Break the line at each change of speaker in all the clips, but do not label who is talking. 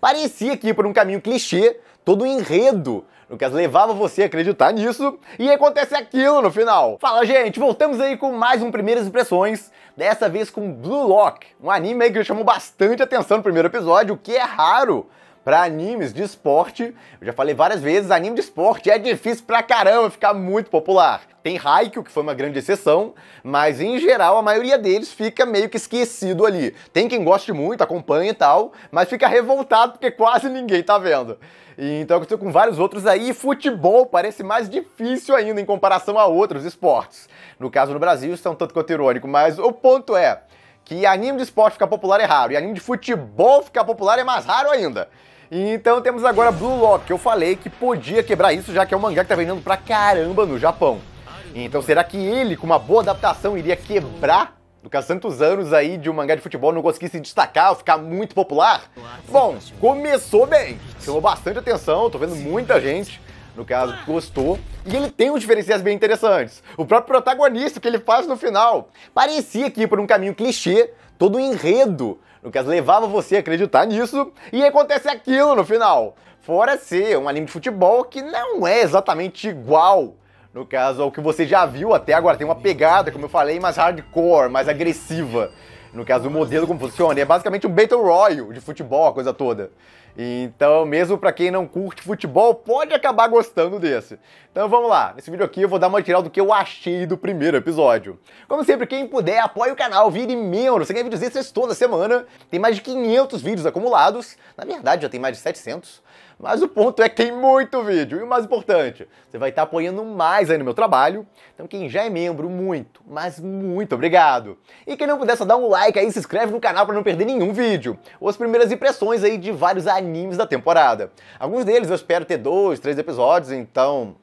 Parecia que ia por um caminho clichê, todo um enredo, no caso levava você a acreditar nisso, e acontece aquilo no final. Fala gente, voltamos aí com mais um Primeiras Impressões, dessa vez com Blue Lock, um anime que chamou bastante atenção no primeiro episódio, o que é raro, para animes de esporte. Eu já falei várias vezes, anime de esporte é difícil pra caramba ficar muito popular. Tem Haikyuu, que foi uma grande exceção, mas em geral a maioria deles fica meio que esquecido ali. Tem quem goste muito, acompanha e tal, mas fica revoltado porque quase ninguém tá vendo. E então aconteceu com vários outros aí, e futebol parece mais difícil ainda em comparação a outros esportes. No caso no Brasil, isso é um tanto quanto irônico, mas o ponto é que anime de esporte ficar popular é raro, e anime de futebol ficar popular é mais raro ainda. Então temos agora Blue Lock, que eu falei que podia quebrar isso, já que é um mangá que tá vendendo pra caramba no Japão. Então será que ele, com uma boa adaptação, iria quebrar Lucas tantos anos aí de um mangá de futebol não conseguir se destacar ou ficar muito popular? Bom, começou bem, chamou bastante atenção, tô vendo muita gente, no caso, gostou. E ele tem uns diferenciais bem interessantes. O próprio protagonista que ele faz no final. Parecia que ia por um caminho clichê, todo enredo no caso, levava você a acreditar nisso, e acontece aquilo no final. Fora ser um anime de futebol que não é exatamente igual no caso, o que você já viu até agora. Tem uma pegada, como eu falei, mais hardcore, mais agressiva. No caso, o modelo como funciona. E é basicamente um Battle Royale de futebol, a coisa toda. Então, mesmo para quem não curte futebol, pode acabar gostando desse. Então vamos lá, nesse vídeo aqui eu vou dar uma geral do que eu achei do primeiro episódio. Como sempre, quem puder, apoie o canal, vire membro, você ganha vídeos extras toda semana. Tem mais de 500 vídeos acumulados, na verdade já tem mais de 700. Mas o ponto é que tem muito vídeo. E o mais importante, você vai estar apoiando mais aí no meu trabalho. Então quem já é membro, muito, mas muito obrigado. E quem não pudesse dar dá um like aí, se inscreve no canal para não perder nenhum vídeo. Ou as primeiras impressões aí de vários animes da temporada. Alguns deles eu espero ter dois, três episódios, então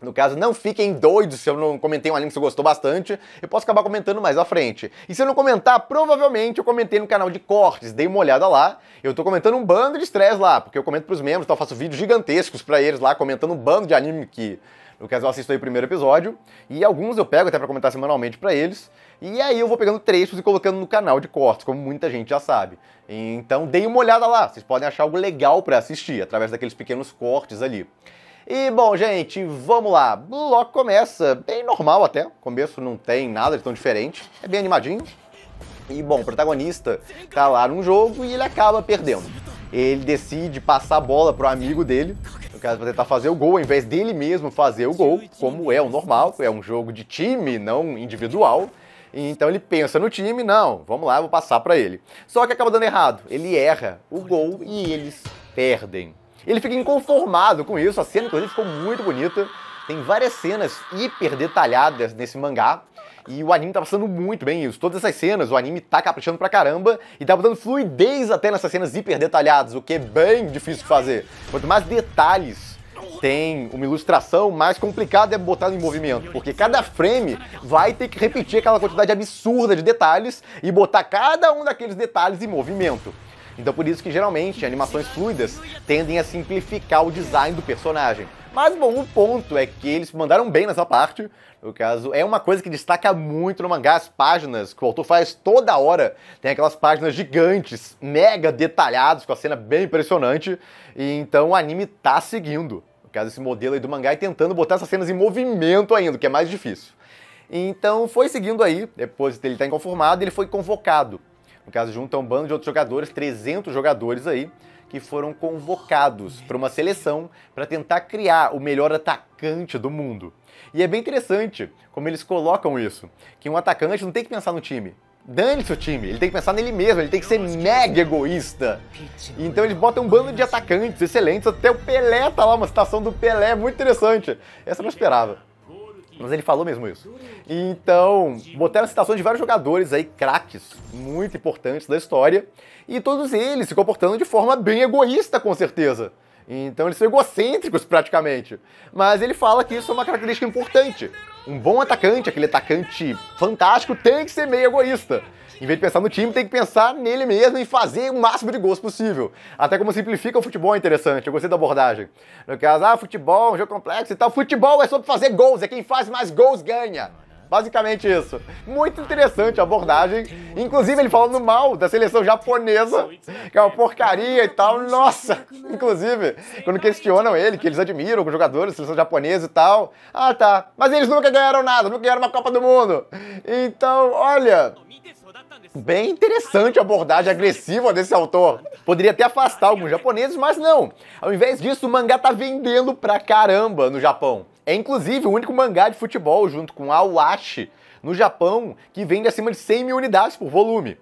no caso, não fiquem doidos se eu não comentei um anime que você gostou bastante. Eu posso acabar comentando mais à frente. E se eu não comentar, provavelmente eu comentei no canal de cortes. Dei uma olhada lá. Eu tô comentando um bando de stress lá, porque eu comento pros membros, então eu faço vídeos gigantescos para eles lá, comentando um bando de anime que no caso eu assisto aí o primeiro episódio, e alguns eu pego até para comentar semanalmente para eles, e aí eu vou pegando trechos e colocando no canal de cortes, como muita gente já sabe. Então dei uma olhada lá, vocês podem achar algo legal para assistir através daqueles pequenos cortes ali. E bom, gente, vamos lá. Bloco começa bem normal até. começo não tem nada de tão diferente. É bem animadinho. E bom, o protagonista tá lá num jogo e ele acaba perdendo. Ele decide passar a bola pro amigo dele, no caso, pra tentar fazer o gol, ao invés dele mesmo fazer o gol, como é o normal, é um jogo de time, não individual. Então ele pensa no time, não, vamos lá, vou passar para ele. Só que acaba dando errado. Ele erra o gol e eles perdem. Ele fica inconformado com isso, a cena inclusive ficou muito bonita. Tem várias cenas hiper detalhadas nesse mangá. E o anime tá passando muito bem isso. Todas essas cenas, o anime tá caprichando pra caramba e tá botando fluidez até nessas cenas hiper detalhadas, o que é bem difícil de fazer. Quanto mais detalhes tem uma ilustração, mais complicado é botar em movimento, porque cada frame vai ter que repetir aquela quantidade absurda de detalhes e botar cada um daqueles detalhes em movimento. Então por isso que geralmente animações fluidas tendem a simplificar o design do personagem. Mas bom, o ponto é que eles mandaram bem nessa parte. No caso, é uma coisa que destaca muito no mangá, as páginas que o autor faz toda hora. Tem aquelas páginas gigantes, mega detalhadas, com a cena bem impressionante. E então o anime tá seguindo, no caso, esse modelo aí do mangá e tentando botar essas cenas em movimento ainda, o que é mais difícil. Então foi seguindo aí, depois dele estar inconformado, ele foi convocado no caso, junta um bando de outros jogadores, 300 jogadores aí, que foram convocados para uma seleção para tentar criar o melhor atacante do mundo. E é bem interessante como eles colocam isso, que um atacante não tem que pensar no time, dane-se o time, ele tem que pensar nele mesmo, ele tem que ser mega egoísta. Então eles botam um bando de atacantes excelentes, até o Pelé tá lá, uma citação do Pelé muito interessante. Essa eu não esperava. Mas ele falou mesmo isso. Então, botaram citações de vários jogadores aí, craques, muito importantes da história, e todos eles se comportando de forma bem egoísta, com certeza. Então eles são egocêntricos praticamente. Mas ele fala que isso é uma característica importante. Um bom atacante, aquele atacante fantástico, tem que ser meio egoísta. Em vez de pensar no time, tem que pensar nele mesmo e fazer o máximo de gols possível. Até como simplifica o futebol é interessante, eu gostei da abordagem. No caso, ah, futebol, é um jogo complexo e tal. Futebol é sobre fazer gols, é quem faz mais gols ganha. Basicamente isso. Muito interessante a abordagem. Inclusive, ele falando mal da seleção japonesa, que é uma porcaria e tal. Nossa! Inclusive, quando questionam ele, que eles admiram os jogadores da seleção japonesa e tal. Ah, tá. Mas eles nunca ganharam nada, nunca ganharam uma Copa do Mundo. Então, olha, Bem interessante a abordagem agressiva desse autor. Poderia até afastar alguns japoneses, mas não. Ao invés disso, o mangá tá vendendo pra caramba no Japão. É inclusive o único mangá de futebol, junto com Awashi, no Japão, que vende acima de 100 mil unidades por volume.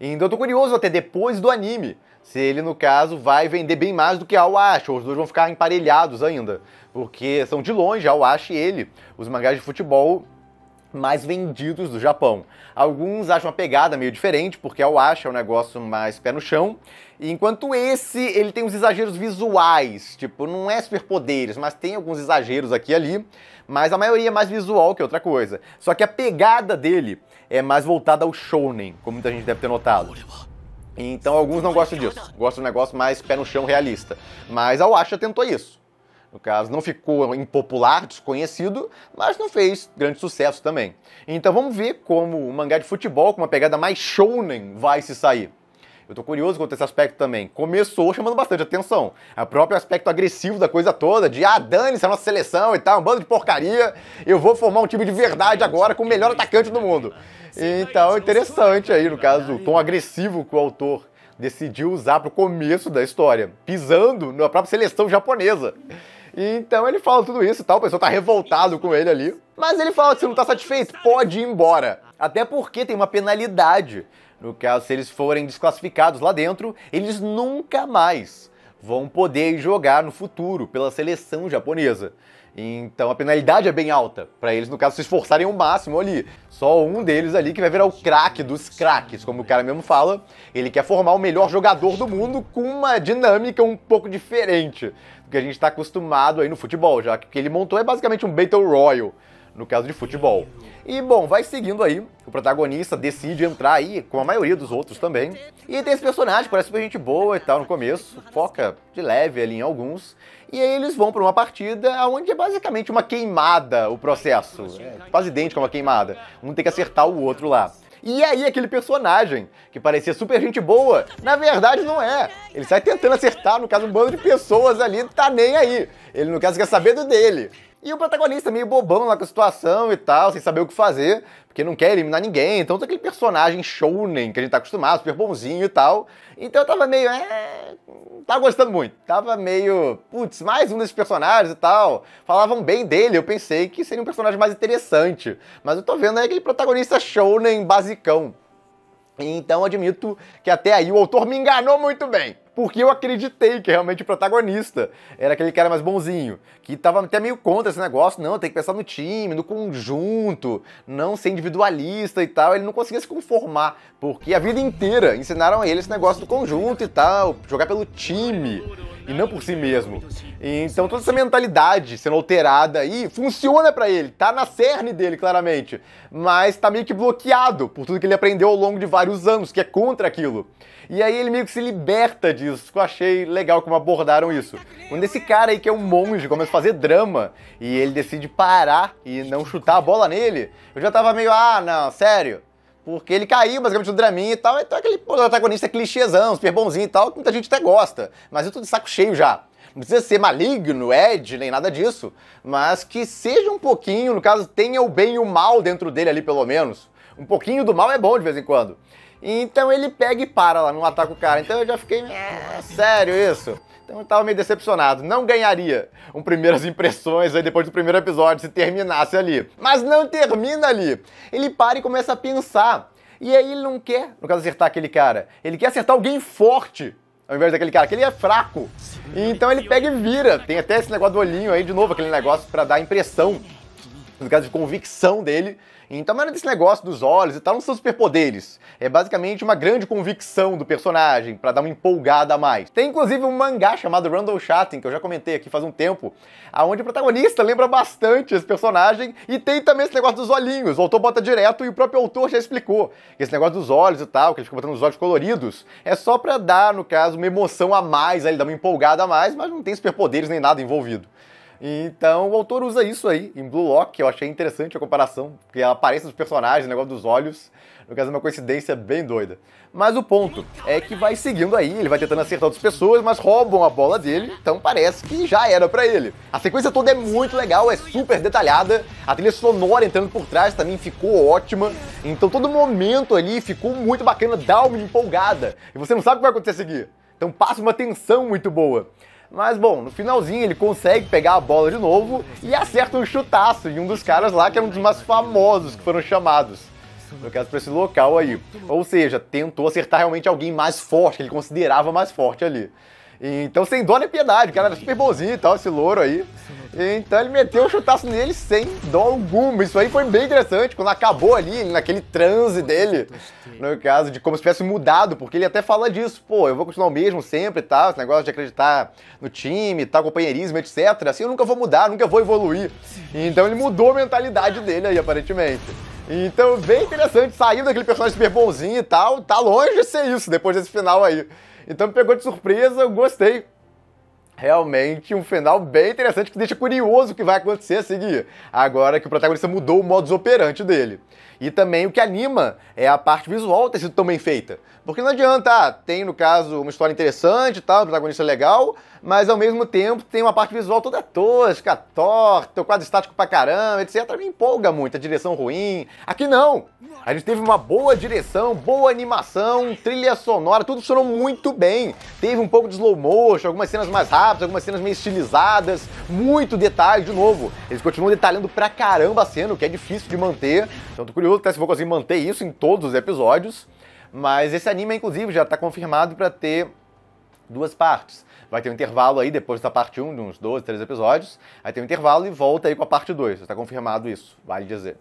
ainda então, eu tô curioso até depois do anime, se ele, no caso, vai vender bem mais do que Awashi, ou os dois vão ficar emparelhados ainda, porque são de longe Awashi e ele, os mangás de futebol mais vendidos do Japão. Alguns acham a pegada meio diferente, porque a Washa é um negócio mais pé no chão, enquanto esse, ele tem uns exageros visuais, tipo, não é superpoderes, mas tem alguns exageros aqui e ali, mas a maioria é mais visual que outra coisa. Só que a pegada dele é mais voltada ao shounen, como muita gente deve ter notado. Então alguns não gostam disso, gostam de um negócio mais pé no chão realista. Mas a Washa tentou isso no caso, não ficou impopular, desconhecido, mas não fez grande sucesso também. Então vamos ver como o mangá de futebol, com uma pegada mais shounen, vai se sair. Eu tô curioso quanto a esse aspecto também. Começou chamando bastante atenção. É o próprio aspecto agressivo da coisa toda, de ah, dane-se a nossa seleção e tal, um bando de porcaria, eu vou formar um time de verdade agora com o melhor atacante do mundo. Então, é interessante aí, no caso, o tom né? agressivo que o autor decidiu usar para o começo da história, pisando na própria seleção japonesa. E, então ele fala tudo isso e tal, o pessoal tá revoltado com ele ali. Mas ele fala que se não tá satisfeito, pode ir embora. Até porque tem uma penalidade. No caso, se eles forem desclassificados lá dentro, eles nunca mais vão poder jogar no futuro pela seleção japonesa. Então a penalidade é bem alta para eles, no caso, se esforçarem o máximo ali. Só um deles ali que vai virar o craque dos craques, como o cara mesmo fala. Ele quer formar o melhor jogador do mundo com uma dinâmica um pouco diferente do que a gente está acostumado aí no futebol, já que o que ele montou é basicamente um Battle Royal, no caso de futebol. E bom, vai seguindo aí. O protagonista decide entrar aí, com a maioria dos outros também. E tem esse personagem, parece super gente boa e tal no começo, foca de leve ali em alguns. E aí eles vão para uma partida onde é basicamente uma queimada o processo. É quase idêntico a uma queimada. Um tem que acertar o outro lá. E aí aquele personagem, que parecia super gente boa, na verdade não é. Ele sai tentando acertar, no caso, um bando de pessoas ali, tá nem aí. Ele, no caso, quer saber do dele. E o protagonista meio bobão lá com a situação e tal, sem saber o que fazer, porque não quer eliminar ninguém. Então, todo aquele personagem shounen que a gente tá acostumado, super bonzinho e tal. Então, eu tava meio. É. Tava gostando muito. Tava meio. Putz, mais um desses personagens e tal. Falavam bem dele, eu pensei que seria um personagem mais interessante. Mas eu tô vendo aí aquele protagonista shounen basicão. Então, admito que até aí o autor me enganou muito bem porque eu acreditei que realmente o protagonista era aquele cara mais bonzinho, que tava até meio contra esse negócio, não, tem que pensar no time, no conjunto, não ser individualista e tal. Ele não conseguia se conformar, porque a vida inteira ensinaram a ele esse negócio do conjunto e tal, jogar pelo time e não por si mesmo. Então toda essa mentalidade sendo alterada aí funciona para ele, tá na cerne dele claramente, mas tá meio que bloqueado por tudo que ele aprendeu ao longo de vários anos, que é contra aquilo. E aí ele meio que se liberta disso, que eu achei legal como abordaram isso. Quando esse cara aí que é um monge começa a fazer drama e ele decide parar e não chutar a bola nele, eu já tava meio, ah, não, sério porque ele caiu basicamente no Dramin e tal, então é aquele protagonista clichêzão, super bonzinho e tal, que muita gente até gosta, mas eu tô de saco cheio já. Não precisa ser maligno, Ed, nem nada disso, mas que seja um pouquinho, no caso, tenha o bem e o mal dentro dele ali, pelo menos. Um pouquinho do mal é bom de vez em quando. Então ele pega e para lá, não ataca o cara. Então eu já fiquei, é, sério isso. Então eu tava meio decepcionado. Não ganharia um primeiras impressões aí depois do primeiro episódio se terminasse ali. Mas não termina ali. Ele para e começa a pensar. E aí ele não quer, no caso, acertar aquele cara. Ele quer acertar alguém forte ao invés daquele cara, que ele é fraco. E então ele pega e vira. Tem até esse negócio do olhinho aí de novo, aquele negócio para dar impressão no caso de convicção dele. Então, mas desse negócio dos olhos e tal não são superpoderes. É basicamente uma grande convicção do personagem para dar uma empolgada a mais. Tem inclusive um mangá chamado Randall Chatting, que eu já comentei aqui faz um tempo, aonde o protagonista lembra bastante esse personagem e tem também esse negócio dos olhinhos. O autor bota direto e o próprio autor já explicou que esse negócio dos olhos e tal, que ele fica botando os olhos coloridos, é só para dar, no caso, uma emoção a mais, ele dá uma empolgada a mais, mas não tem superpoderes nem nada envolvido. Então o autor usa isso aí em Blue Lock, que eu achei interessante a comparação, porque a aparência dos personagens, o negócio dos olhos, no caso é uma coincidência bem doida. Mas o ponto é que vai seguindo aí, ele vai tentando acertar outras pessoas, mas roubam a bola dele, então parece que já era para ele. A sequência toda é muito legal, é super detalhada, a trilha sonora entrando por trás também ficou ótima, então todo momento ali ficou muito bacana, dá uma empolgada, e você não sabe o que vai acontecer a seguir. Então passa uma tensão muito boa. Mas bom, no finalzinho ele consegue pegar a bola de novo e acerta um chutaço em um dos caras lá que é um dos mais famosos que foram chamados. No caso, para esse local aí. Ou seja, tentou acertar realmente alguém mais forte, que ele considerava mais forte ali então, sem dó nem piedade, o cara era super bonzinho e tal, esse louro aí. Então ele meteu um chutaço nele sem dó alguma. Isso aí foi bem interessante. Quando acabou ali, naquele transe dele, no caso, de como se tivesse mudado, porque ele até fala disso. Pô, eu vou continuar o mesmo sempre e tal, esse negócio de acreditar no time, tal, companheirismo, etc. Assim eu nunca vou mudar, nunca vou evoluir. Então ele mudou a mentalidade dele aí, aparentemente. Então, bem interessante, saindo daquele personagem super bonzinho e tal, tá longe de ser isso depois desse final aí. Então me pegou de surpresa, eu gostei realmente um final bem interessante que deixa curioso o que vai acontecer a seguir, agora que o protagonista mudou o modus operante dele. E também o que anima é a parte visual ter sido tão bem feita. Porque não adianta, ah, tem no caso uma história interessante, tal, um protagonista é legal, mas ao mesmo tempo tem uma parte visual toda tosca, torta, o quadro estático pra caramba, etc. Me empolga muito a direção ruim. Aqui não! A gente teve uma boa direção, boa animação, trilha sonora, tudo funcionou muito bem. Teve um pouco de slow motion, algumas cenas mais rápidas, algumas cenas meio estilizadas, muito detalhe de novo. Eles continuam detalhando pra caramba a cena, o que é difícil de manter. Então tô curioso curioso até tá? se vou conseguir manter isso em todos os episódios. Mas esse anime, inclusive, já está confirmado para ter duas partes. Vai ter um intervalo aí depois da parte 1, de uns 12, 13 episódios. Aí tem um intervalo e volta aí com a parte 2. Está confirmado isso, vale dizer.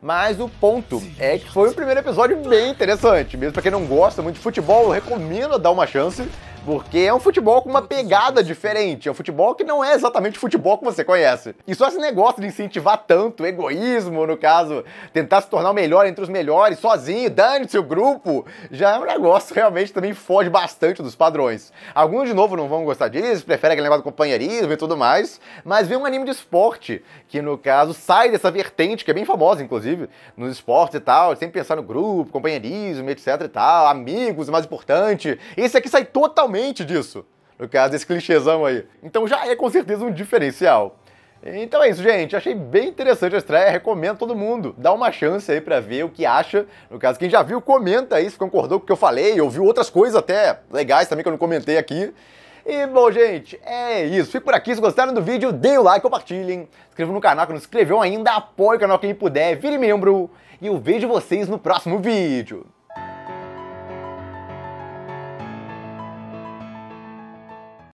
Mas o ponto é que foi um primeiro episódio bem interessante. Mesmo para quem não gosta muito de futebol, eu recomendo dar uma chance. Porque é um futebol com uma pegada diferente. É um futebol que não é exatamente o futebol que você conhece. E só esse negócio de incentivar tanto, egoísmo, no caso, tentar se tornar o melhor entre os melhores, sozinho, dane-se o grupo, já é um negócio realmente também foge bastante dos padrões. Alguns, de novo, não vão gostar disso, preferem aquele negócio do companheirismo e tudo mais, mas vem um anime de esporte, que no caso sai dessa vertente, que é bem famosa, inclusive, nos esportes e tal, sempre pensar no grupo, companheirismo, etc e tal, amigos, mais importante. Esse aqui sai totalmente disso. No caso, esse clichêzão aí. Então já é com certeza um diferencial. Então é isso, gente. Achei bem interessante a estreia. Recomendo todo mundo. Dá uma chance aí pra ver o que acha. No caso, quem já viu, comenta aí se concordou com o que eu falei. Ouviu outras coisas até legais também que eu não comentei aqui. E, bom, gente, é isso. Fico por aqui. Se gostaram do vídeo, deem o like, compartilhem. Inscrevam no canal que não se inscreveu ainda. Apoie o canal quem puder. Vire membro. E eu vejo vocês no próximo vídeo.